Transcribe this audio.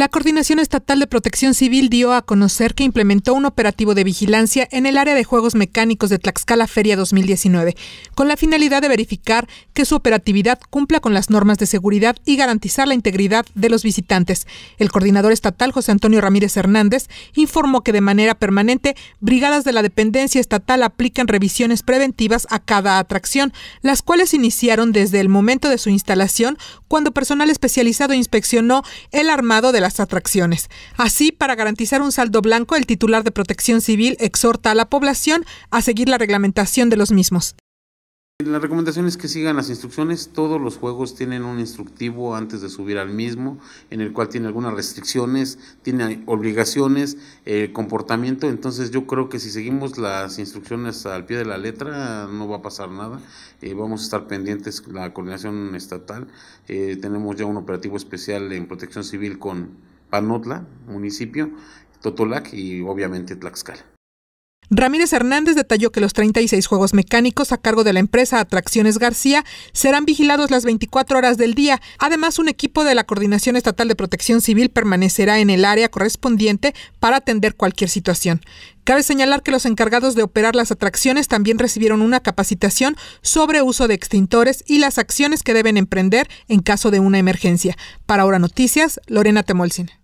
La Coordinación Estatal de Protección Civil dio a conocer que implementó un operativo de vigilancia en el área de juegos mecánicos de Tlaxcala Feria 2019, con la finalidad de verificar que su operatividad cumpla con las normas de seguridad y garantizar la integridad de los visitantes. El coordinador estatal José Antonio Ramírez Hernández informó que de manera permanente brigadas de la dependencia estatal aplican revisiones preventivas a cada atracción, las cuales iniciaron desde el momento de su instalación cuando personal especializado inspeccionó el armado de la atracciones. Así, para garantizar un saldo blanco, el titular de Protección Civil exhorta a la población a seguir la reglamentación de los mismos. La recomendación es que sigan las instrucciones. Todos los juegos tienen un instructivo antes de subir al mismo, en el cual tiene algunas restricciones, tiene obligaciones, eh, comportamiento. Entonces yo creo que si seguimos las instrucciones al pie de la letra no va a pasar nada. Eh, vamos a estar pendientes la coordinación estatal. Eh, tenemos ya un operativo especial en Protección Civil con Panotla, municipio, Totolac y obviamente Tlaxcala. Ramírez Hernández detalló que los 36 juegos mecánicos a cargo de la empresa Atracciones García serán vigilados las 24 horas del día. Además, un equipo de la Coordinación Estatal de Protección Civil permanecerá en el área correspondiente para atender cualquier situación. Cabe señalar que los encargados de operar las atracciones también recibieron una capacitación sobre uso de extintores y las acciones que deben emprender en caso de una emergencia. Para Hora Noticias, Lorena Temolcin.